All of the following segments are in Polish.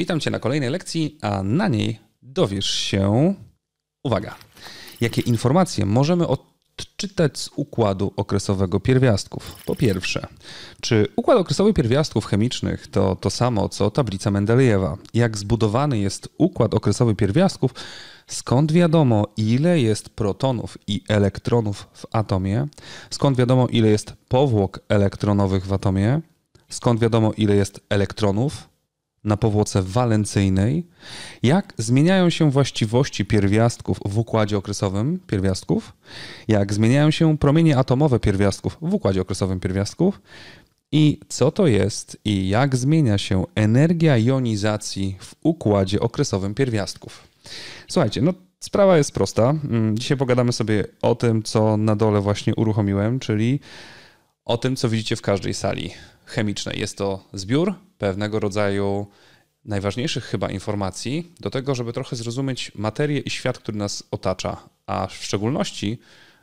Witam Cię na kolejnej lekcji, a na niej dowiesz się, uwaga, jakie informacje możemy odczytać z układu okresowego pierwiastków. Po pierwsze, czy układ okresowy pierwiastków chemicznych to to samo co tablica Mendelejewa? Jak zbudowany jest układ okresowy pierwiastków? Skąd wiadomo, ile jest protonów i elektronów w atomie? Skąd wiadomo, ile jest powłok elektronowych w atomie? Skąd wiadomo, ile jest elektronów na powłoce walencyjnej, jak zmieniają się właściwości pierwiastków w układzie okresowym pierwiastków, jak zmieniają się promienie atomowe pierwiastków w układzie okresowym pierwiastków i co to jest i jak zmienia się energia jonizacji w układzie okresowym pierwiastków. Słuchajcie, no sprawa jest prosta. Mm, dzisiaj pogadamy sobie o tym, co na dole właśnie uruchomiłem, czyli o tym, co widzicie w każdej sali chemiczne. Jest to zbiór pewnego rodzaju najważniejszych chyba informacji do tego, żeby trochę zrozumieć materię i świat, który nas otacza, a w szczególności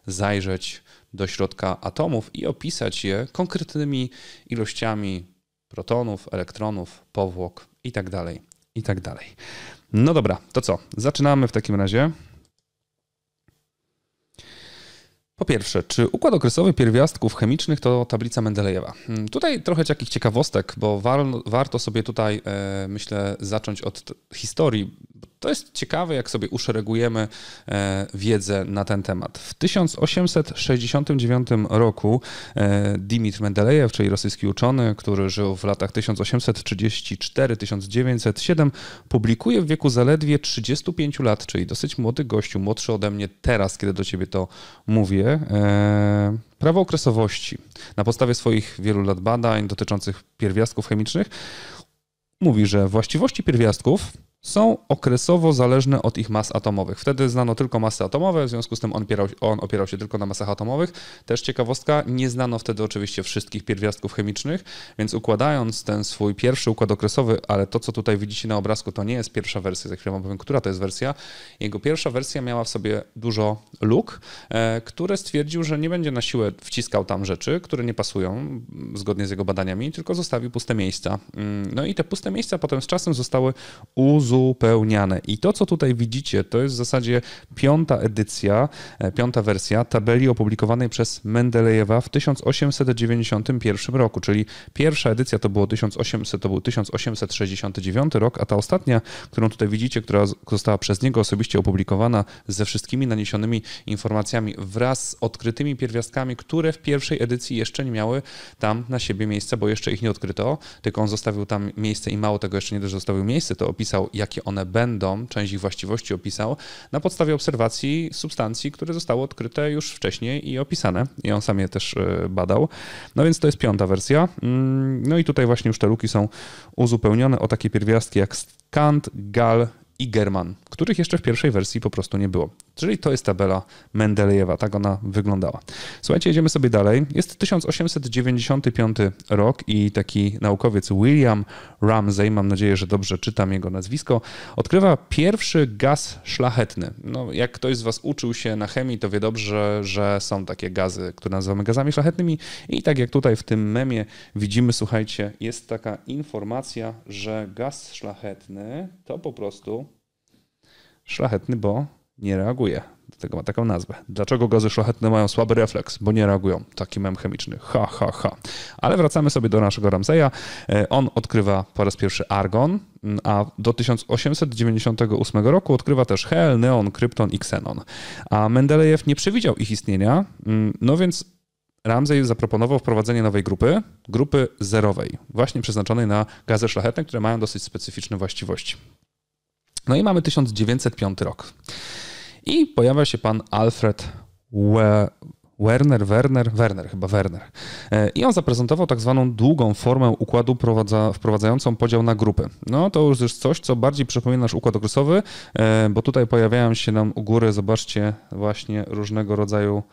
zajrzeć do środka atomów i opisać je konkretnymi ilościami protonów, elektronów, powłok itd. Tak itd. Tak no dobra, to co? Zaczynamy w takim razie. Po pierwsze, czy układ okresowy pierwiastków chemicznych to tablica Mendelejewa? Mm, tutaj trochę takich ciekawostek, bo war, warto sobie tutaj, e, myślę, zacząć od historii to jest ciekawe, jak sobie uszeregujemy e, wiedzę na ten temat. W 1869 roku e, Dimitr Mendelejew, czyli rosyjski uczony, który żył w latach 1834-1907, publikuje w wieku zaledwie 35 lat, czyli dosyć młody gościu, młodszy ode mnie teraz, kiedy do ciebie to mówię. E, prawo okresowości. Na podstawie swoich wielu lat badań dotyczących pierwiastków chemicznych, mówi, że właściwości pierwiastków są okresowo zależne od ich mas atomowych. Wtedy znano tylko masy atomowe, w związku z tym on opierał, on opierał, się tylko na masach atomowych. Też ciekawostka, nie znano wtedy oczywiście wszystkich pierwiastków chemicznych, więc układając ten swój pierwszy układ okresowy, ale to, co tutaj widzicie na obrazku, to nie jest pierwsza wersja, za chwilę wam powiem, która to jest wersja. Jego pierwsza wersja miała w sobie dużo luk, e, które stwierdził, że nie będzie na siłę wciskał tam rzeczy, które nie pasują, mm, zgodnie z jego badaniami, tylko zostawił puste miejsca. Mm, no i te puste miejsca potem z czasem zostały uz uzupełniane. I to, co tutaj widzicie, to jest w zasadzie piąta edycja, e, piąta wersja tabeli opublikowanej przez Mendelejewa w 1891 roku, czyli pierwsza edycja to, było 1800, to był 1869 rok, a ta ostatnia, którą tutaj widzicie, która została przez niego osobiście opublikowana ze wszystkimi naniesionymi informacjami wraz z odkrytymi pierwiastkami, które w pierwszej edycji jeszcze nie miały tam na siebie miejsca, bo jeszcze ich nie odkryto, tylko on zostawił tam miejsce i mało tego jeszcze nie dość zostawił miejsce, to opisał jakie one będą, część ich właściwości opisał, na podstawie obserwacji substancji, które zostały odkryte już wcześniej i opisane. I on sam je też e, badał. No więc to jest piąta wersja. Mm, no i tutaj właśnie już te luki są uzupełnione o takie pierwiastki jak Kant, Gal i German, których jeszcze w pierwszej wersji po prostu nie było. Czyli to jest tabela Mendelejewa, tak ona wyglądała. Słuchajcie, jedziemy sobie dalej. Jest 1895 rok i taki naukowiec William Ramsey, mam nadzieję, że dobrze czytam jego nazwisko, odkrywa pierwszy gaz szlachetny. No, jak ktoś z Was uczył się na chemii, to wie dobrze, że są takie gazy, które nazywamy gazami szlachetnymi i tak jak tutaj w tym memie widzimy, słuchajcie, jest taka informacja, że gaz szlachetny to po prostu szlachetny, bo nie reaguje. Dlatego ma taką nazwę. Dlaczego gazy szlachetne mają słaby refleks? Bo nie reagują. Taki mem chemiczny. Ha, ha, ha. Ale wracamy sobie do naszego Ramseja. E, on odkrywa po raz pierwszy argon, mm, a do 1898 roku odkrywa też hel, neon, krypton i ksenon. A Mendelejew nie przewidział ich istnienia, mm, no więc Ramsey zaproponował wprowadzenie nowej grupy, grupy zerowej, właśnie przeznaczonej na gazy szlachetne, które mają dosyć specyficzne właściwości. No i mamy 1905 rok. I pojawia się pan Alfred We Werner, Werner, Werner, chyba Werner. E, I on zaprezentował tak zwaną długą formę układu prowadza, wprowadzającą podział na grupy. No to już jest coś, co bardziej przypomina nasz układ okresowy, e, bo tutaj pojawiają się nam u góry, zobaczcie, właśnie różnego rodzaju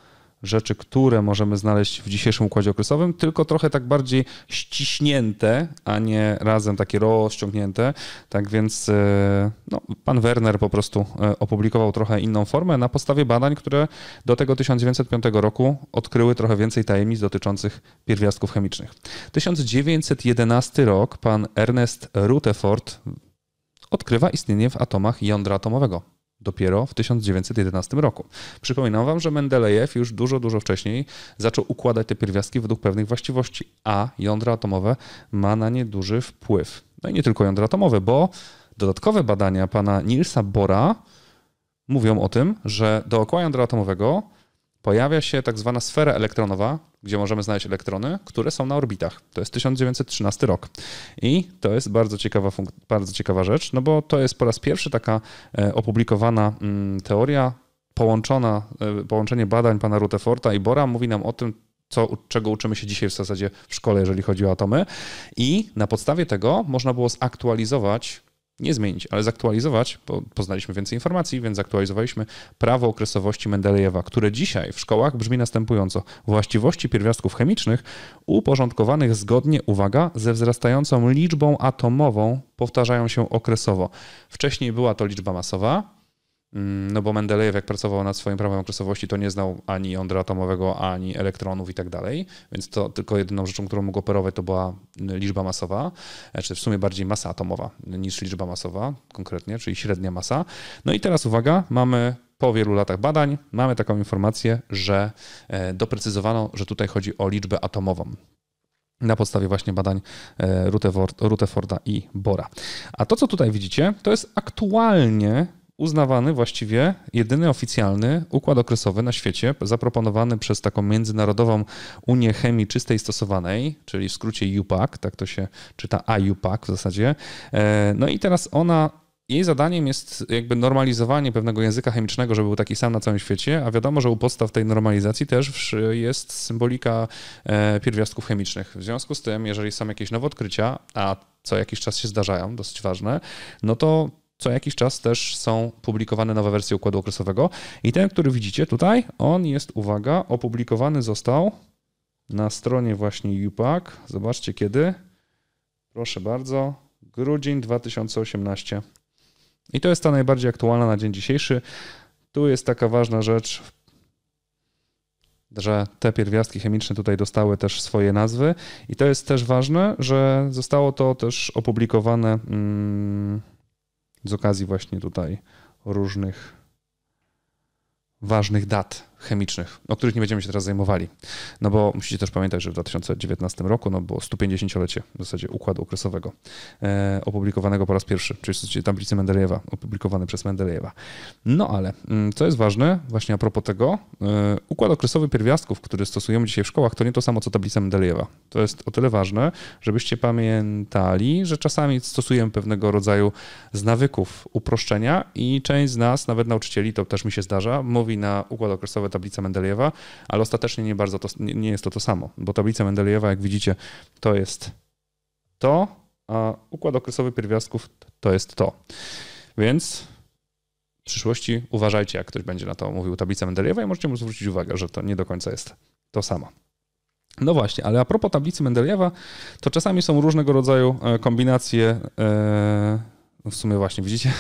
rzeczy, które możemy znaleźć w dzisiejszym układzie okresowym, tylko trochę tak bardziej ściśnięte, a nie razem takie rozciągnięte. Tak więc e, no, pan Werner po prostu e, opublikował trochę inną formę na podstawie badań, które do tego 1905 roku odkryły trochę więcej tajemnic dotyczących pierwiastków chemicznych. 1911 rok pan Ernest Rutherford odkrywa istnienie w atomach jądra atomowego dopiero w 1911 roku. Przypominam Wam, że Mendelejew już dużo, dużo wcześniej zaczął układać te pierwiastki według pewnych właściwości, a jądra atomowe ma na nie duży wpływ. No i nie tylko jądra atomowe, bo dodatkowe badania pana Nielsa Bora mówią o tym, że dookoła jądra atomowego pojawia się tak zwana sfera elektronowa, gdzie możemy znaleźć elektrony, które są na orbitach. To jest 1913 rok. I to jest bardzo ciekawa, bardzo ciekawa rzecz, no bo to jest po raz pierwszy taka e, opublikowana mm, teoria połączona, e, połączenie badań pana Rutherforda i Bora mówi nam o tym, co, czego uczymy się dzisiaj w zasadzie w szkole, jeżeli chodzi o atomy. I na podstawie tego można było zaktualizować nie zmienić, ale zaktualizować, bo poznaliśmy więcej informacji, więc zaktualizowaliśmy prawo okresowości Mendelejewa, które dzisiaj w szkołach brzmi następująco. Właściwości pierwiastków chemicznych uporządkowanych zgodnie, uwaga, ze wzrastającą liczbą atomową powtarzają się okresowo. Wcześniej była to liczba masowa, Mm, no bo Mendelejew, jak pracował nad swoim prawem okresowości, to nie znał ani jądra atomowego, ani elektronów i tak dalej, więc to tylko jedyną rzeczą, którą mógł operować, to była mm, liczba masowa, czy znaczy w sumie bardziej masa atomowa niż liczba masowa konkretnie, czyli średnia masa. No i teraz uwaga, mamy po wielu latach badań, mamy taką informację, że e, doprecyzowano, że tutaj chodzi o liczbę atomową na podstawie właśnie badań e, Rutherforda i Bora. A to, co tutaj widzicie, to jest aktualnie uznawany właściwie jedyny oficjalny układ okresowy na świecie, zaproponowany przez taką Międzynarodową Unię Chemii Czystej Stosowanej, czyli w skrócie UPAC, tak to się czyta IUPAC w zasadzie. E, no i teraz ona jej zadaniem jest jakby normalizowanie pewnego języka chemicznego, żeby był taki sam na całym świecie, a wiadomo, że u podstaw tej normalizacji też jest symbolika e, pierwiastków chemicznych. W związku z tym, jeżeli są jakieś nowe odkrycia, a co jakiś czas się zdarzają, dosyć ważne, no to co jakiś czas też są publikowane nowe wersje układu okresowego. I ten, który widzicie tutaj, on jest, uwaga, opublikowany został na stronie właśnie UPAC. Zobaczcie kiedy. Proszę bardzo, grudzień 2018. I to jest ta najbardziej aktualna na dzień dzisiejszy. Tu jest taka ważna rzecz, że te pierwiastki chemiczne tutaj dostały też swoje nazwy. I to jest też ważne, że zostało to też opublikowane. Hmm, z okazji właśnie tutaj różnych ważnych dat chemicznych, o których nie będziemy się teraz zajmowali. No bo musicie też pamiętać, że w 2019 roku no, było 150-lecie w zasadzie układu okresowego e, opublikowanego po raz pierwszy, czyli tablicy Mendelejewa, opublikowany przez Mendelejewa. No ale mm, co jest ważne, właśnie a propos tego, e, układ okresowy pierwiastków, który stosujemy dzisiaj w szkołach, to nie to samo co tablica Mendelejewa. To jest o tyle ważne, żebyście pamiętali, że czasami stosujemy pewnego rodzaju z nawyków uproszczenia i część z nas, nawet nauczycieli, to też mi się zdarza, mówi na układ okresowy tablica Mendelejewa, ale ostatecznie nie bardzo to, nie, nie jest to to samo, bo tablica Mendelejewa, jak widzicie, to jest to, a układ okresowy pierwiastków to jest to. Więc w przyszłości uważajcie, jak ktoś będzie na to mówił tablica Mendelejewa i możecie mu zwrócić uwagę, że to nie do końca jest to samo. No właśnie, ale a propos tablicy Mendelejewa, to czasami są różnego rodzaju e, kombinacje. E, w sumie właśnie widzicie,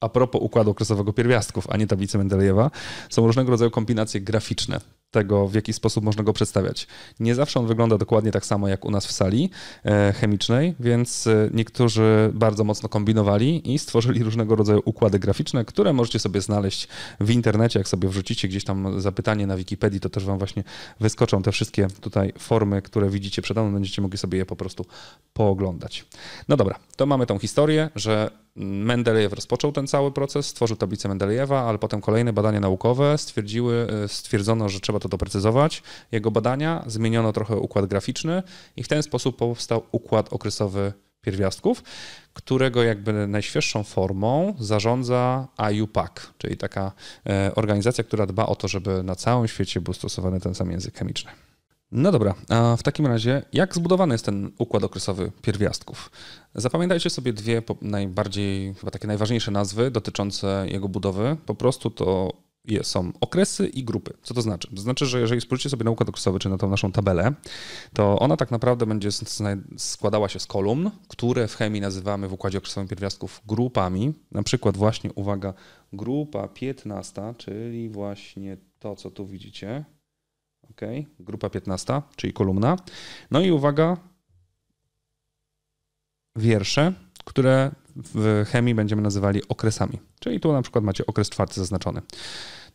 a propos układu okresowego pierwiastków, a nie tablicy Mendelejewa, są różnego rodzaju kombinacje graficzne tego, w jaki sposób można go przedstawiać. Nie zawsze on wygląda dokładnie tak samo jak u nas w sali e, chemicznej, więc e, niektórzy bardzo mocno kombinowali i stworzyli różnego rodzaju układy graficzne, które możecie sobie znaleźć w internecie. Jak sobie wrzucicie gdzieś tam zapytanie na Wikipedii, to też Wam właśnie wyskoczą te wszystkie tutaj formy, które widzicie przed nami. Będziecie mogli sobie je po prostu pooglądać. No dobra, to mamy tą historię, że Mendelejew rozpoczął ten cały proces, stworzył tablicę Mendelejewa, ale potem kolejne badania naukowe stwierdziły, e, stwierdzono, że trzeba trzeba to doprecyzować, jego badania, zmieniono trochę układ graficzny i w ten sposób powstał układ okresowy pierwiastków, którego jakby najświeższą formą zarządza IUPAC, czyli taka e, organizacja, która dba o to, żeby na całym świecie był stosowany ten sam język chemiczny. No dobra, a w takim razie jak zbudowany jest ten układ okresowy pierwiastków? Zapamiętajcie sobie dwie najbardziej, chyba takie najważniejsze nazwy dotyczące jego budowy. Po prostu to są okresy i grupy. Co to znaczy? To znaczy, że jeżeli spojrzycie sobie na układ okresowy, czy na tą naszą tabelę, to ona tak naprawdę będzie składała się z kolumn, które w chemii nazywamy w układzie okresowym pierwiastków grupami. Na przykład właśnie, uwaga, grupa 15, czyli właśnie to, co tu widzicie. ok? Grupa 15, czyli kolumna. No i uwaga, wiersze, które w chemii będziemy nazywali okresami. Czyli tu na przykład macie okres czwarty zaznaczony.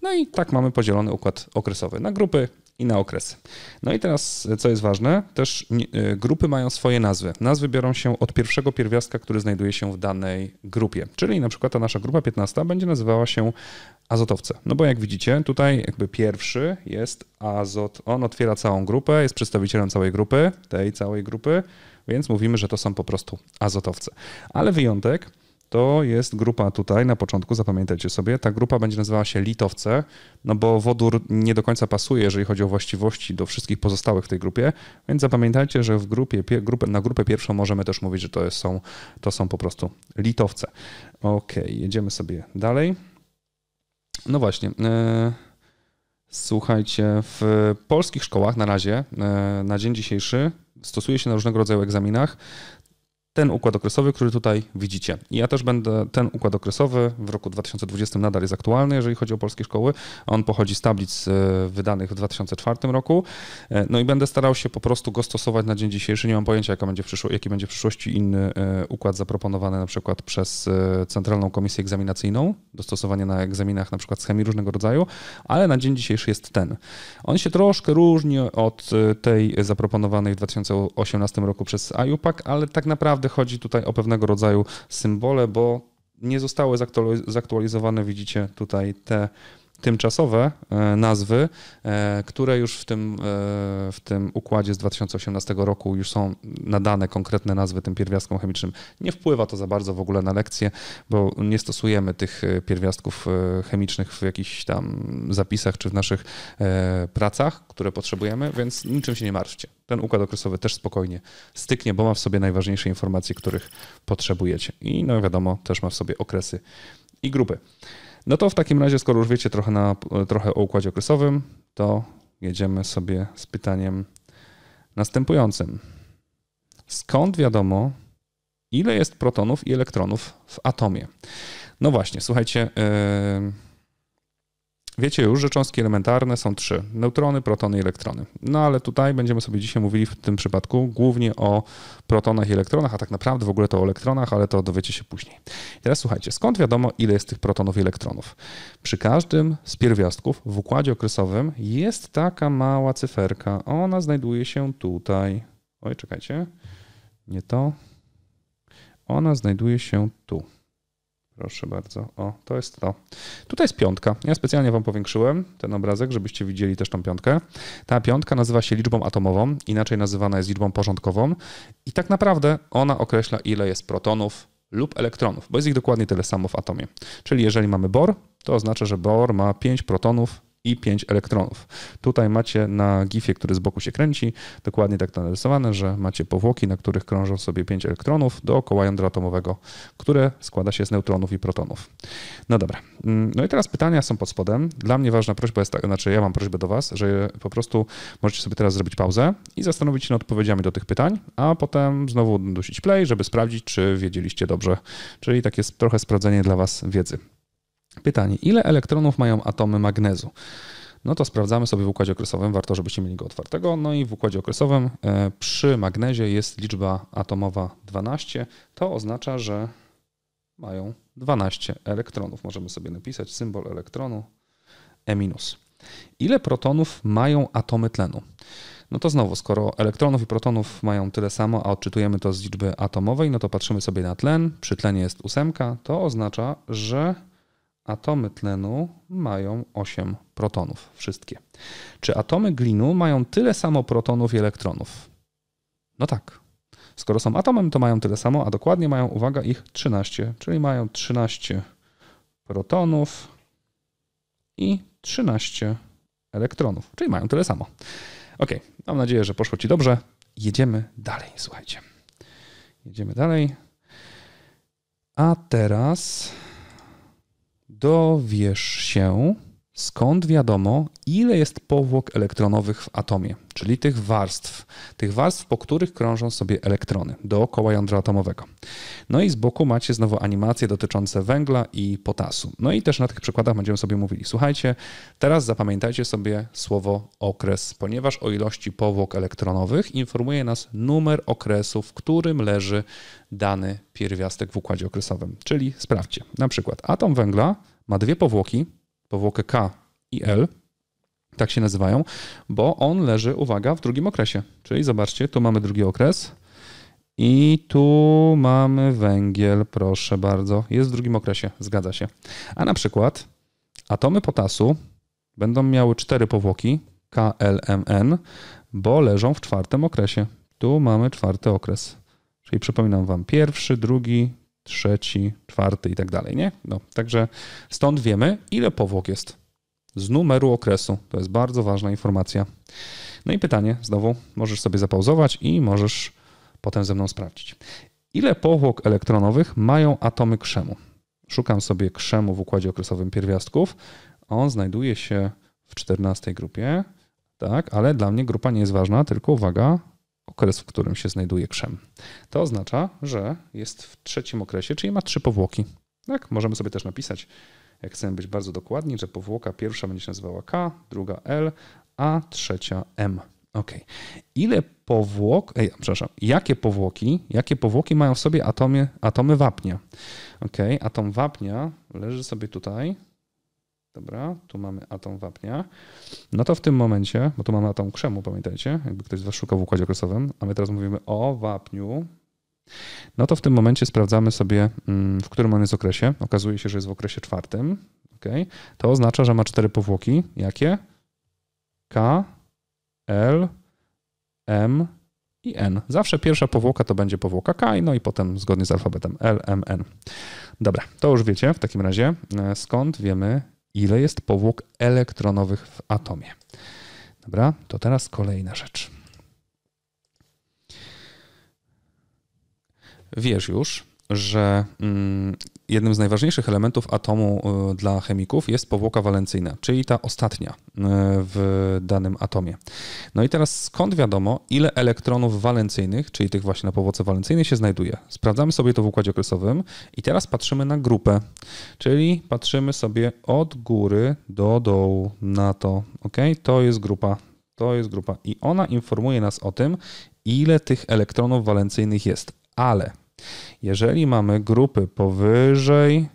No i tak mamy podzielony układ okresowy na grupy i na okresy. No i teraz, e, co jest ważne, też e, grupy mają swoje nazwy. Nazwy biorą się od pierwszego pierwiastka, który znajduje się w danej grupie. Czyli na przykład ta nasza grupa 15 będzie nazywała się azotowce. No bo jak widzicie, tutaj jakby pierwszy jest azot. On otwiera całą grupę, jest przedstawicielem całej grupy, tej całej grupy, więc mówimy, że to są po prostu azotowce. Ale wyjątek to jest grupa tutaj na początku, zapamiętajcie sobie. Ta grupa będzie nazywała się litowce, no bo wodór nie do końca pasuje, jeżeli chodzi o właściwości do wszystkich pozostałych w tej grupie, więc zapamiętajcie, że w grupie, grupę, na grupę pierwszą możemy też mówić, że to są, to są po prostu litowce. Ok, jedziemy sobie dalej. No właśnie. E, słuchajcie, w polskich szkołach na razie, e, na dzień dzisiejszy, stosuje się na różnego rodzaju egzaminach ten układ okresowy, który tutaj widzicie. I ja też będę, ten układ okresowy w roku 2020 nadal jest aktualny, jeżeli chodzi o polskie szkoły. On pochodzi z tablic e, wydanych w 2004 roku. E, no i będę starał się po prostu go stosować na dzień dzisiejszy. Nie mam pojęcia, jaka będzie jaki będzie w przyszłości inny e, układ zaproponowany na przykład przez Centralną Komisję Egzaminacyjną, dostosowanie na egzaminach na przykład z chemii różnego rodzaju, ale na dzień dzisiejszy jest ten. On się troszkę różni od tej zaproponowanej w 2018 roku przez IUPAC, ale tak naprawdę naprawdę chodzi tutaj o pewnego rodzaju symbole, bo nie zostały zaktualizowane, widzicie tutaj te tymczasowe e, nazwy, e, które już w tym, e, w tym układzie z 2018 roku już są nadane konkretne nazwy tym pierwiastkom chemicznym. Nie wpływa to za bardzo w ogóle na lekcje, bo nie stosujemy tych pierwiastków chemicznych w jakichś tam zapisach czy w naszych pracach, które potrzebujemy, więc niczym się nie martwcie. Ten układ okresowy też spokojnie styknie, bo ma w sobie najważniejsze informacje, których potrzebujecie. I no wiadomo, też ma w sobie okresy i grupy. No to w takim razie, skoro już wiecie trochę, na, trochę o układzie okresowym, to jedziemy sobie z pytaniem następującym. Skąd wiadomo, ile jest protonów i elektronów w atomie? No właśnie, słuchajcie. Yy Wiecie już, że cząstki elementarne są trzy: neutrony, protony i elektrony. No ale tutaj będziemy sobie dzisiaj mówili w tym przypadku głównie o protonach i elektronach, a tak naprawdę w ogóle to o elektronach, ale to dowiecie się później. Teraz słuchajcie, skąd wiadomo, ile jest tych protonów i elektronów? Przy każdym z pierwiastków w układzie okresowym jest taka mała cyferka. Ona znajduje się tutaj. Oj, czekajcie. Nie to. Ona znajduje się tu. Proszę bardzo. O, to jest to. Tutaj jest piątka. Ja specjalnie wam powiększyłem ten obrazek, żebyście widzieli też tą piątkę. Ta piątka nazywa się liczbą atomową, inaczej nazywana jest liczbą porządkową i tak naprawdę ona określa ile jest protonów lub elektronów, bo jest ich dokładnie tyle samo w atomie. Czyli jeżeli mamy bor, to oznacza, że bor ma 5 protonów i 5 elektronów. Tutaj macie na gifie, który z boku się kręci, dokładnie tak to narysowane, że macie powłoki, na których krążą sobie 5 elektronów dookoła jądra atomowego, które składa się z neutronów i protonów. No dobra. Mm, no i teraz pytania są pod spodem. Dla mnie ważna prośba jest taka, znaczy ja mam prośbę do Was, że po prostu możecie sobie teraz zrobić pauzę i zastanowić się nad odpowiedziami do tych pytań, a potem znowu dusić play, żeby sprawdzić, czy wiedzieliście dobrze. Czyli takie trochę sprawdzenie dla Was wiedzy. Pytanie, ile elektronów mają atomy magnezu? No to sprawdzamy sobie w układzie okresowym, warto, żebyście mieli go otwartego. No i w układzie okresowym e, przy magnezie jest liczba atomowa 12. To oznacza, że mają 12 elektronów. Możemy sobie napisać symbol elektronu E-. Ile protonów mają atomy tlenu? No to znowu, skoro elektronów i protonów mają tyle samo, a odczytujemy to z liczby atomowej, no to patrzymy sobie na tlen. Przy tlenie jest ósemka, to oznacza, że Atomy tlenu mają 8 protonów, wszystkie. Czy atomy glinu mają tyle samo protonów i elektronów? No tak. Skoro są atomem, to mają tyle samo, a dokładnie mają, uwaga, ich 13, czyli mają 13 protonów i 13 elektronów, czyli mają tyle samo. Ok, mam nadzieję, że poszło Ci dobrze. Jedziemy dalej, słuchajcie. Jedziemy dalej. A teraz dowiesz się, skąd wiadomo, ile jest powłok elektronowych w atomie, czyli tych warstw, tych warstw, po których krążą sobie elektrony dookoła jądra atomowego. No i z boku macie znowu animacje dotyczące węgla i potasu. No i też na tych przykładach będziemy sobie mówili. Słuchajcie, teraz zapamiętajcie sobie słowo okres, ponieważ o ilości powłok elektronowych informuje nas numer okresu, w którym leży dany pierwiastek w układzie okresowym. Czyli sprawdźcie, na przykład atom węgla ma dwie powłoki, powłokę K i L, tak się nazywają, bo on leży, uwaga, w drugim okresie. Czyli zobaczcie, tu mamy drugi okres i tu mamy węgiel, proszę bardzo. Jest w drugim okresie, zgadza się. A na przykład atomy potasu będą miały cztery powłoki K L M N, bo leżą w czwartym okresie. Tu mamy czwarty okres. Czyli przypominam Wam, pierwszy, drugi, trzeci, czwarty i tak dalej, nie? No, także stąd wiemy, ile powłok jest z numeru okresu. To jest bardzo ważna informacja. No i pytanie znowu, możesz sobie zapauzować i możesz potem ze mną sprawdzić. Ile powłok elektronowych mają atomy krzemu? Szukam sobie krzemu w układzie okresowym pierwiastków. On znajduje się w 14 grupie, tak, ale dla mnie grupa nie jest ważna, tylko uwaga, okres, w którym się znajduje krzem. To oznacza, że jest w trzecim okresie, czyli ma trzy powłoki. Tak, możemy sobie też napisać, jak chcemy być bardzo dokładni, że powłoka pierwsza będzie się nazywała K, druga L, a trzecia M. Ok. Ile powłok, ej, przepraszam, jakie powłoki, jakie powłoki mają w sobie atomie, atomy wapnia? Ok, atom wapnia leży sobie tutaj, Dobra, tu mamy atom wapnia. No to w tym momencie, bo tu mamy atom krzemu, pamiętajcie, jakby ktoś z Was szukał w układzie okresowym, a my teraz mówimy o wapniu, no to w tym momencie sprawdzamy sobie, mm, w którym on jest okresie. Okazuje się, że jest w okresie czwartym. Okay. To oznacza, że ma cztery powłoki. Jakie? K, L, M i N. Zawsze pierwsza powłoka to będzie powłoka K, no i potem zgodnie z alfabetem L, M, N. Dobra, to już wiecie w takim razie, e, skąd wiemy, ile jest powłok elektronowych w atomie. Dobra, to teraz kolejna rzecz. Wiesz już, że mm, jednym z najważniejszych elementów atomu y, dla chemików jest powłoka walencyjna, czyli ta ostatnia y, w danym atomie. No i teraz skąd wiadomo, ile elektronów walencyjnych, czyli tych właśnie na powłoce walencyjnej się znajduje? Sprawdzamy sobie to w układzie okresowym i teraz patrzymy na grupę, czyli patrzymy sobie od góry do dołu na to, ok? To jest grupa. To jest grupa i ona informuje nas o tym, ile tych elektronów walencyjnych jest. Ale jeżeli mamy grupy powyżej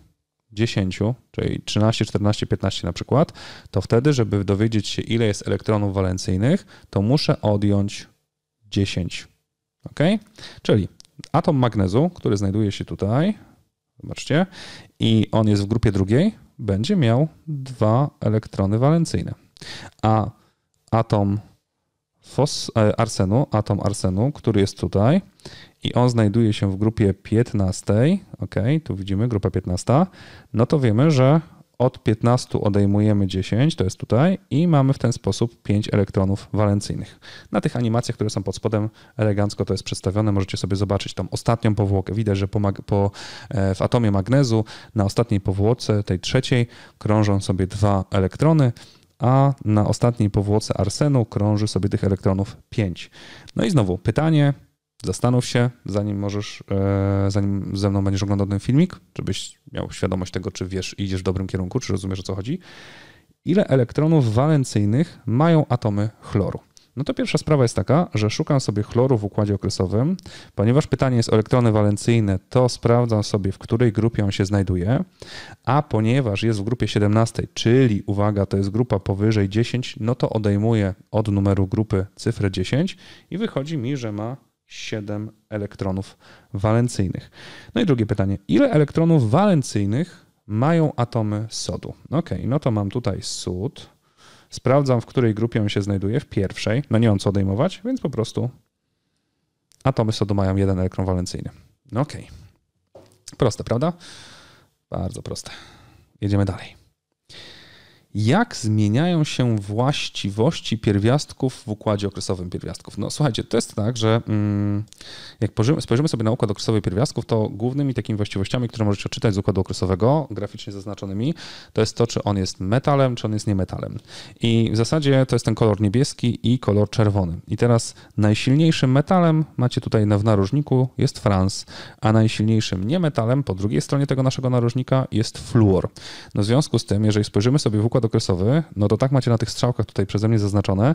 10, czyli 13, 14, 15 na przykład, to wtedy, żeby dowiedzieć się, ile jest elektronów walencyjnych, to muszę odjąć 10. Ok? Czyli atom magnezu, który znajduje się tutaj, zobaczcie, i on jest w grupie drugiej, będzie miał dwa elektrony walencyjne. A atom fos, e, arsenu, atom arsenu, który jest tutaj, i on znajduje się w grupie 15, ok, tu widzimy grupa 15, no to wiemy, że od 15 odejmujemy 10, to jest tutaj, i mamy w ten sposób 5 elektronów walencyjnych. Na tych animacjach, które są pod spodem, elegancko to jest przedstawione. Możecie sobie zobaczyć tą ostatnią powłokę. Widać, że po, po, e, w atomie magnezu na ostatniej powłoce, tej trzeciej, krążą sobie dwa elektrony, a na ostatniej powłoce arsenu krąży sobie tych elektronów 5. No i znowu pytanie, Zastanów się, zanim możesz, e, zanim ze mną będziesz oglądał ten filmik, żebyś miał świadomość tego, czy wiesz, idziesz w dobrym kierunku, czy rozumiesz o co chodzi. Ile elektronów walencyjnych mają atomy chloru? No to pierwsza sprawa jest taka, że szukam sobie chloru w układzie okresowym, ponieważ pytanie jest o elektrony walencyjne, to sprawdzam sobie, w której grupie on się znajduje, a ponieważ jest w grupie 17, czyli uwaga, to jest grupa powyżej 10, no to odejmuję od numeru grupy cyfrę 10 i wychodzi mi, że ma 7 elektronów walencyjnych. No i drugie pytanie. Ile elektronów walencyjnych mają atomy sodu? Ok, no to mam tutaj sód. Sprawdzam, w której grupie on się znajduje, w pierwszej. No nie mam co odejmować, więc po prostu atomy sodu mają jeden elektron walencyjny. No ok. Proste, prawda? Bardzo proste. Jedziemy dalej jak zmieniają się właściwości pierwiastków w układzie okresowym pierwiastków. No słuchajcie, to jest tak, że. Mm, jak spojrzymy sobie na układ okresowy pierwiastków, to głównymi takimi właściwościami, które możecie odczytać z układu okresowego, graficznie zaznaczonymi, to jest to, czy on jest metalem, czy on jest niemetalem. I w zasadzie to jest ten kolor niebieski i kolor czerwony. I teraz najsilniejszym metalem macie tutaj na, w narożniku jest franc, a najsilniejszym niemetalem po drugiej stronie tego naszego narożnika jest fluor. No w związku z tym, jeżeli spojrzymy sobie w układ okresowy, no to tak macie na tych strzałkach tutaj przeze mnie zaznaczone,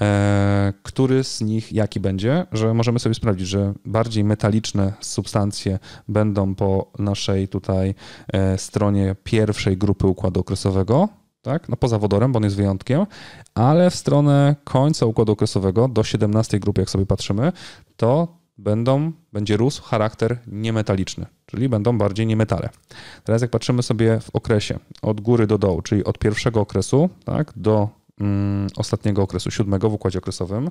e, który z nich jaki będzie, że możemy sobie sprawdzić, że bardziej metaliczne substancje będą po naszej tutaj e, stronie pierwszej grupy układu okresowego, tak? No poza wodorem, bo on jest wyjątkiem, ale w stronę końca układu okresowego, do 17 grupy, jak sobie patrzymy, to będą, będzie rósł charakter niemetaliczny, czyli będą bardziej niemetale. Teraz jak patrzymy sobie w okresie od góry do dołu, czyli od pierwszego okresu tak, do Mm, ostatniego okresu, siódmego w układzie okresowym,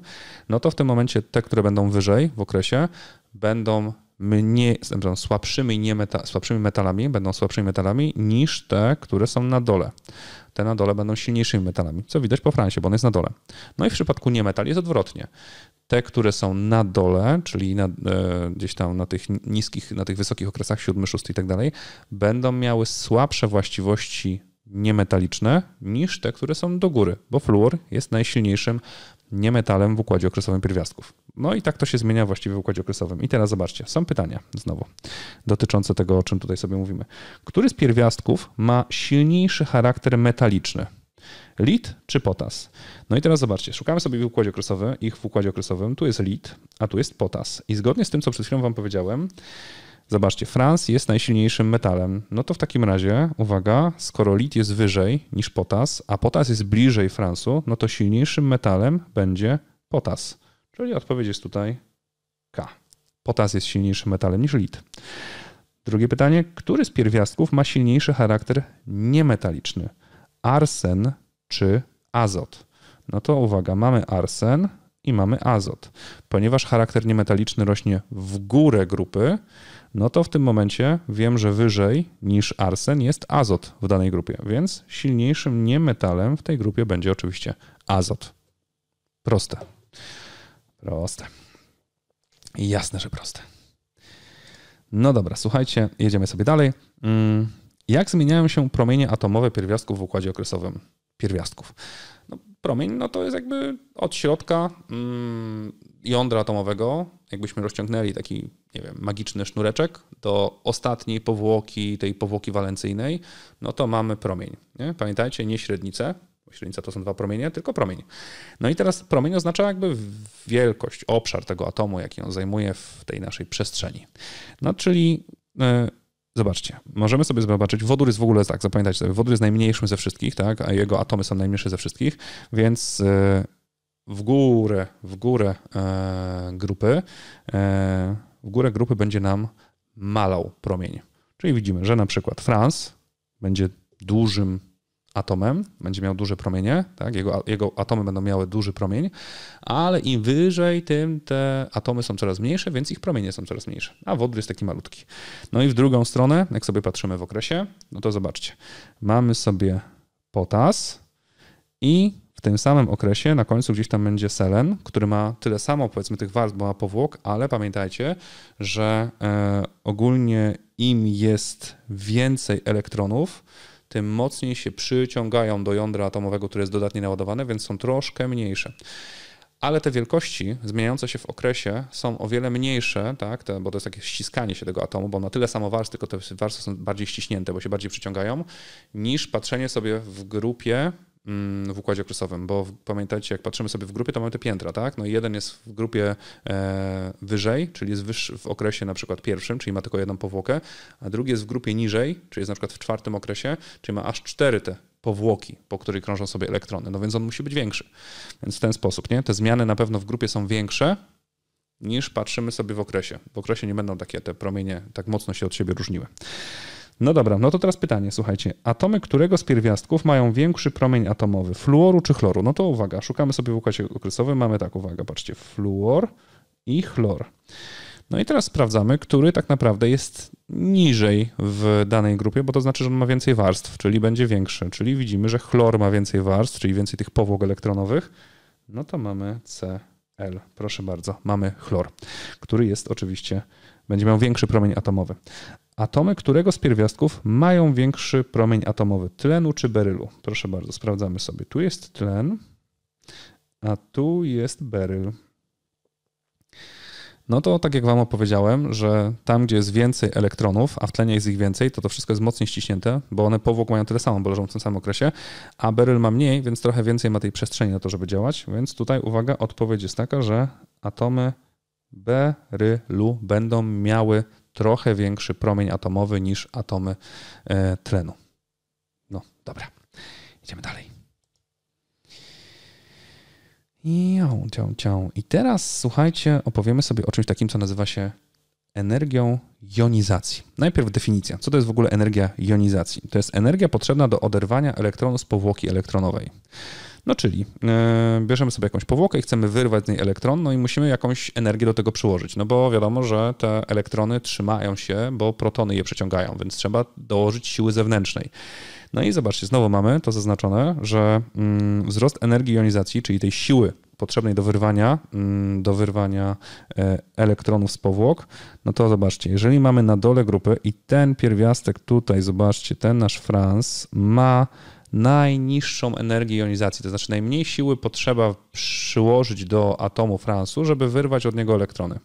no to w tym momencie te, które będą wyżej w okresie, będą mniej, słabszymi, nie meta, słabszymi metalami, będą słabszymi metalami niż te, które są na dole. Te na dole będą silniejszymi metalami, co widać po Francie, bo on jest na dole. No i w przypadku niemetal jest odwrotnie. Te, które są na dole, czyli na, e, gdzieś tam na tych niskich, na tych wysokich okresach, siódmy, szósty i tak dalej, będą miały słabsze właściwości niemetaliczne niż te, które są do góry, bo fluor jest najsilniejszym niemetalem w układzie okresowym pierwiastków. No i tak to się zmienia właściwie w układzie okresowym. I teraz zobaczcie, są pytania znowu dotyczące tego, o czym tutaj sobie mówimy. Który z pierwiastków ma silniejszy charakter metaliczny? Lit czy potas? No i teraz zobaczcie, szukamy sobie w układzie okresowym, ich w układzie okresowym, tu jest lit, a tu jest potas. I zgodnie z tym, co przed chwilą wam powiedziałem, Zobaczcie, franc jest najsilniejszym metalem. No to w takim razie, uwaga, skoro lit jest wyżej niż potas, a potas jest bliżej francu, no to silniejszym metalem będzie potas. Czyli odpowiedź jest tutaj K. Potas jest silniejszym metalem niż lit. Drugie pytanie, który z pierwiastków ma silniejszy charakter niemetaliczny? Arsen czy azot? No to uwaga, mamy arsen, i mamy azot. Ponieważ charakter niemetaliczny rośnie w górę grupy, no to w tym momencie wiem, że wyżej niż arsen jest azot w danej grupie, więc silniejszym niemetalem w tej grupie będzie oczywiście azot. Proste. Proste. Jasne, że proste. No dobra, słuchajcie, jedziemy sobie dalej. Mm, jak zmieniają się promienie atomowe pierwiastków w układzie okresowym? Pierwiastków promień, no to jest jakby od środka mm, jądra atomowego, jakbyśmy rozciągnęli taki, nie wiem, magiczny sznureczek do ostatniej powłoki, tej powłoki walencyjnej, no to mamy promień. Nie? Pamiętajcie, nie średnicę, średnica to są dwa promienie, tylko promień. No i teraz promień oznacza jakby wielkość, obszar tego atomu, jaki on zajmuje w tej naszej przestrzeni. No czyli e, Zobaczcie, możemy sobie zobaczyć, wodór jest w ogóle tak, zapamiętajcie sobie, wodór jest najmniejszym ze wszystkich, tak, a jego atomy są najmniejsze ze wszystkich, więc e, w górę, w górę e, grupy, e, w górę grupy będzie nam malał promień. Czyli widzimy, że na przykład Franz będzie dużym atomem, będzie miał duże promienie, tak? jego, jego atomy będą miały duży promień, ale im wyżej, tym te atomy są coraz mniejsze, więc ich promienie są coraz mniejsze, a wodór jest taki malutki. No i w drugą stronę, jak sobie patrzymy w okresie, no to zobaczcie, mamy sobie potas i w tym samym okresie na końcu gdzieś tam będzie selen, który ma tyle samo powiedzmy tych warstw, bo ma powłok, ale pamiętajcie, że e, ogólnie im jest więcej elektronów, tym mocniej się przyciągają do jądra atomowego, które jest dodatnio naładowane, więc są troszkę mniejsze. Ale te wielkości zmieniające się w okresie są o wiele mniejsze, tak? bo to jest takie ściskanie się tego atomu, bo na tyle samo warstwy, tylko te warstwy są bardziej ściśnięte, bo się bardziej przyciągają, niż patrzenie sobie w grupie Mm, w układzie okresowym, bo pamiętajcie, jak patrzymy sobie w grupie, to mamy te piętra, tak? No jeden jest w grupie e, wyżej, czyli jest wyższy w okresie na przykład pierwszym, czyli ma tylko jedną powłokę, a drugi jest w grupie niżej, czyli jest na przykład w czwartym okresie, czyli ma aż cztery te powłoki, po której krążą sobie elektrony, no więc on musi być większy. Więc w ten sposób, nie? Te zmiany na pewno w grupie są większe, niż patrzymy sobie w okresie. W okresie nie będą takie te promienie tak mocno się od siebie różniły. No dobra, no to teraz pytanie, słuchajcie. Atomy którego z pierwiastków mają większy promień atomowy, fluoru czy chloru? No to uwaga, szukamy sobie w układzie okresowym, mamy tak, uwaga, patrzcie, fluor i chlor. No i teraz sprawdzamy, który tak naprawdę jest niżej w danej grupie, bo to znaczy, że on ma więcej warstw, czyli będzie większy. Czyli widzimy, że chlor ma więcej warstw, czyli więcej tych powłok elektronowych. No to mamy Cl. Proszę bardzo, mamy chlor, który jest oczywiście, będzie miał większy promień atomowy. Atomy którego z pierwiastków mają większy promień atomowy, tlenu czy berylu? Proszę bardzo, sprawdzamy sobie. Tu jest tlen, a tu jest beryl. No to tak jak Wam opowiedziałem, że tam, gdzie jest więcej elektronów, a w tlenie jest ich więcej, to to wszystko jest mocniej ściśnięte, bo one powłok mają tyle samo, bo leżą w tym samym okresie, a beryl ma mniej, więc trochę więcej ma tej przestrzeni na to, żeby działać. Więc tutaj uwaga, odpowiedź jest taka, że atomy berylu będą miały trochę większy promień atomowy niż atomy e, tlenu. No, dobra. Idziemy dalej. Jau, ciał, ciał. I teraz słuchajcie, opowiemy sobie o czymś takim, co nazywa się energią jonizacji. Najpierw definicja. Co to jest w ogóle energia jonizacji? To jest energia potrzebna do oderwania elektronu z powłoki elektronowej. No czyli e, bierzemy sobie jakąś powłokę i chcemy wyrwać z niej elektron, no i musimy jakąś energię do tego przyłożyć, no bo wiadomo, że te elektrony trzymają się, bo protony je przeciągają, więc trzeba dołożyć siły zewnętrznej. No i zobaczcie, znowu mamy to zaznaczone, że mm, wzrost energii jonizacji, czyli tej siły potrzebnej do wyrwania, mm, do wyrwania e, elektronów z powłok, no to zobaczcie, jeżeli mamy na dole grupy i ten pierwiastek tutaj, zobaczcie, ten nasz Franz ma najniższą energię jonizacji, to znaczy najmniej siły potrzeba przyłożyć do atomu fransu, żeby wyrwać od niego elektrony.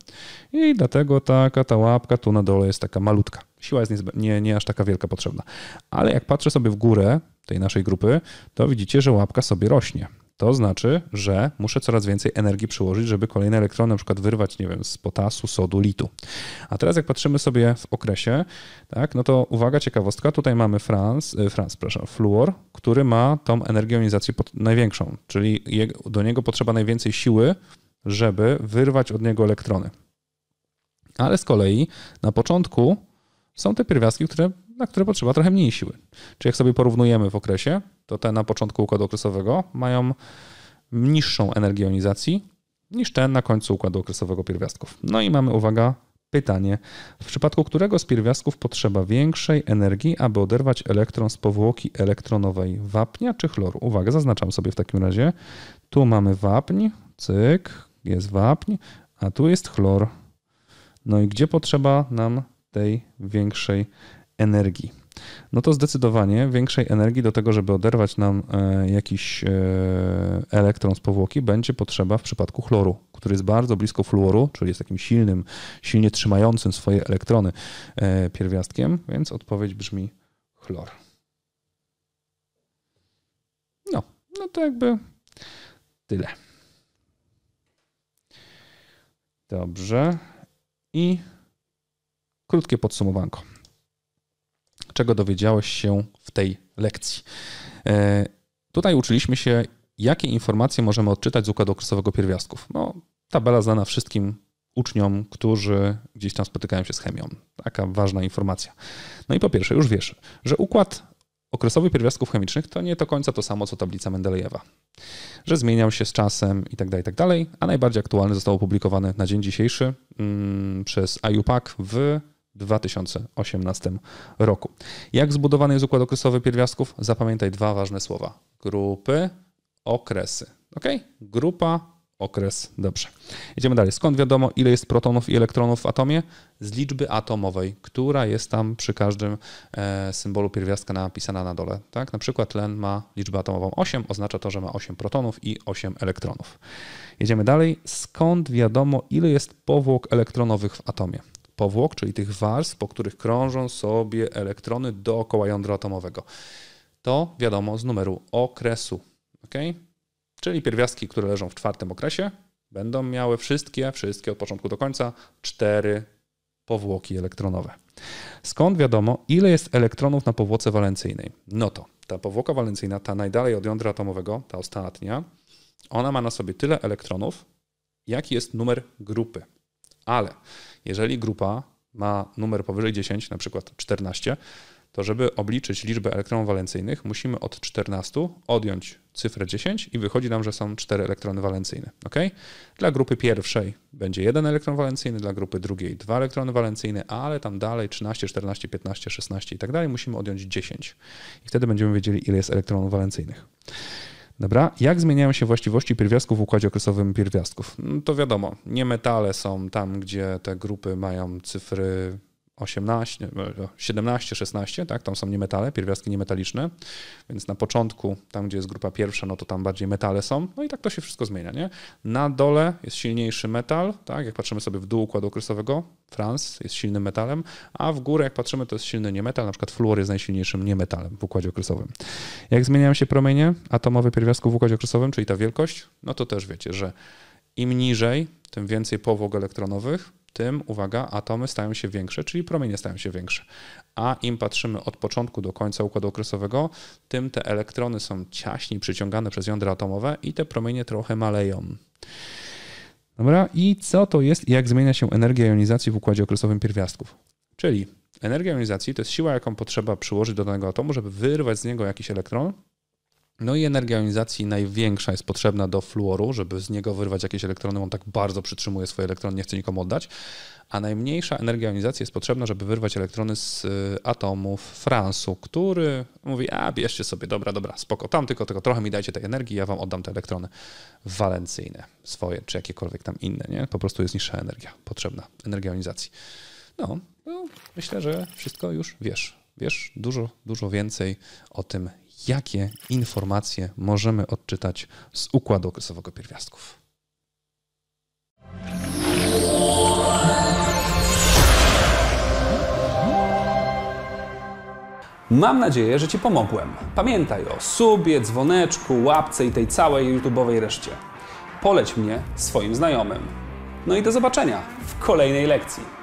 I dlatego taka ta łapka tu na dole jest taka malutka. Siła jest nie, nie aż taka wielka potrzebna. Ale jak patrzę sobie w górę tej naszej grupy, to widzicie, że łapka sobie rośnie to znaczy, że muszę coraz więcej energii przyłożyć, żeby kolejne elektrony na przykład wyrwać, nie wiem, z potasu, sodu, litu. A teraz jak patrzymy sobie w okresie, tak, no to uwaga, ciekawostka, tutaj mamy Franz, e, Franz proszę, fluor, który ma tą energię ionizacji największą, czyli do niego potrzeba najwięcej siły, żeby wyrwać od niego elektrony. Ale z kolei na początku są te pierwiastki, które na które potrzeba trochę mniej siły. Czyli jak sobie porównujemy w okresie, to te na początku układu okresowego mają niższą energię jonizacji niż te na końcu układu okresowego pierwiastków. No i mamy, uwaga, pytanie, w przypadku którego z pierwiastków potrzeba większej energii, aby oderwać elektron z powłoki elektronowej wapnia czy chloru? Uwaga, zaznaczam sobie w takim razie. Tu mamy wapń, cyk, jest wapń, a tu jest chlor. No i gdzie potrzeba nam tej większej energii. No to zdecydowanie większej energii do tego, żeby oderwać nam e, jakiś e, elektron z powłoki, będzie potrzeba w przypadku chloru, który jest bardzo blisko fluoru, czyli jest takim silnym, silnie trzymającym swoje elektrony e, pierwiastkiem, więc odpowiedź brzmi chlor. No, no to jakby tyle. Dobrze. I krótkie podsumowanko czego dowiedziałeś się w tej lekcji. E, tutaj uczyliśmy się, jakie informacje możemy odczytać z układu okresowego pierwiastków. No, tabela znana wszystkim uczniom, którzy gdzieś tam spotykają się z chemią. Taka ważna informacja. No i po pierwsze, już wiesz, że układ okresowy pierwiastków chemicznych to nie do końca to samo, co tablica Mendelejewa. Że zmieniał się z czasem itd., tak tak dalej. a najbardziej aktualny został opublikowany na dzień dzisiejszy mm, przez IUPAC w 2018 roku. Jak zbudowany jest układ okresowy pierwiastków? Zapamiętaj dwa ważne słowa: grupy, okresy. Ok? Grupa, okres. Dobrze. Jedziemy dalej. Skąd wiadomo, ile jest protonów i elektronów w atomie? Z liczby atomowej, która jest tam przy każdym e, symbolu pierwiastka napisana na dole. Tak? Na przykład len ma liczbę atomową 8, oznacza to, że ma 8 protonów i 8 elektronów. Jedziemy dalej. Skąd wiadomo, ile jest powłok elektronowych w atomie? powłok, czyli tych warstw, po których krążą sobie elektrony dookoła jądra atomowego. To wiadomo z numeru okresu. Okay? Czyli pierwiastki, które leżą w czwartym okresie, będą miały wszystkie, wszystkie od początku do końca, cztery powłoki elektronowe. Skąd wiadomo, ile jest elektronów na powłoce walencyjnej? No to ta powłoka walencyjna, ta najdalej od jądra atomowego, ta ostatnia, ona ma na sobie tyle elektronów, jaki jest numer grupy. Ale jeżeli grupa ma numer powyżej 10, na przykład 14, to żeby obliczyć liczbę elektronów walencyjnych, musimy od 14 odjąć cyfrę 10 i wychodzi nam, że są 4 elektrony walencyjne. Ok? Dla grupy pierwszej będzie jeden elektron walencyjny, dla grupy drugiej 2 elektrony walencyjne, ale tam dalej 13, 14, 15, 16 i tak dalej musimy odjąć 10. I wtedy będziemy wiedzieli, ile jest elektronów walencyjnych. Dobra, jak zmieniają się właściwości pierwiastków w układzie okresowym pierwiastków? No to wiadomo, nie metale są tam, gdzie te grupy mają cyfry 18, 17, 16, tak, tam są niemetale, pierwiastki niemetaliczne, więc na początku, tam gdzie jest grupa pierwsza, no to tam bardziej metale są, no i tak to się wszystko zmienia, nie? Na dole jest silniejszy metal, tak, jak patrzymy sobie w dół układu okresowego, trans jest silnym metalem, a w górę, jak patrzymy, to jest silny niemetal, na przykład fluor jest najsilniejszym niemetalem w układzie okresowym. Jak zmieniają się promienie atomowe pierwiastków w układzie okresowym, czyli ta wielkość, no to też wiecie, że im niżej, tym więcej powłok elektronowych, tym, uwaga, atomy stają się większe, czyli promienie stają się większe. A im patrzymy od początku do końca układu okresowego, tym te elektrony są ciaśniej przyciągane przez jądra atomowe i te promienie trochę maleją. Dobra, i co to jest i jak zmienia się energia jonizacji w układzie okresowym pierwiastków? Czyli energia jonizacji to jest siła, jaką potrzeba przyłożyć do danego atomu, żeby wyrwać z niego jakiś elektron no i energia jonizacji największa jest potrzebna do fluoru, żeby z niego wyrwać jakieś elektrony. On tak bardzo przytrzymuje swoje elektrony, nie chce nikomu oddać. A najmniejsza energia jonizacji jest potrzebna, żeby wyrwać elektrony z y, atomów fransu, który mówi, a bierzcie sobie, dobra, dobra, spoko, tam tylko, tylko trochę mi dajcie tej energii, ja wam oddam te elektrony walencyjne swoje, czy jakiekolwiek tam inne, nie? Po prostu jest niższa energia potrzebna, energia jonizacji. No, no myślę, że wszystko już wiesz. Wiesz dużo, dużo więcej o tym, jakie informacje możemy odczytać z układu okresowego pierwiastków. Mam nadzieję, że Ci pomogłem. Pamiętaj o subie, dzwoneczku, łapce i tej całej YouTube'owej reszcie. Poleć mnie swoim znajomym. No i do zobaczenia w kolejnej lekcji.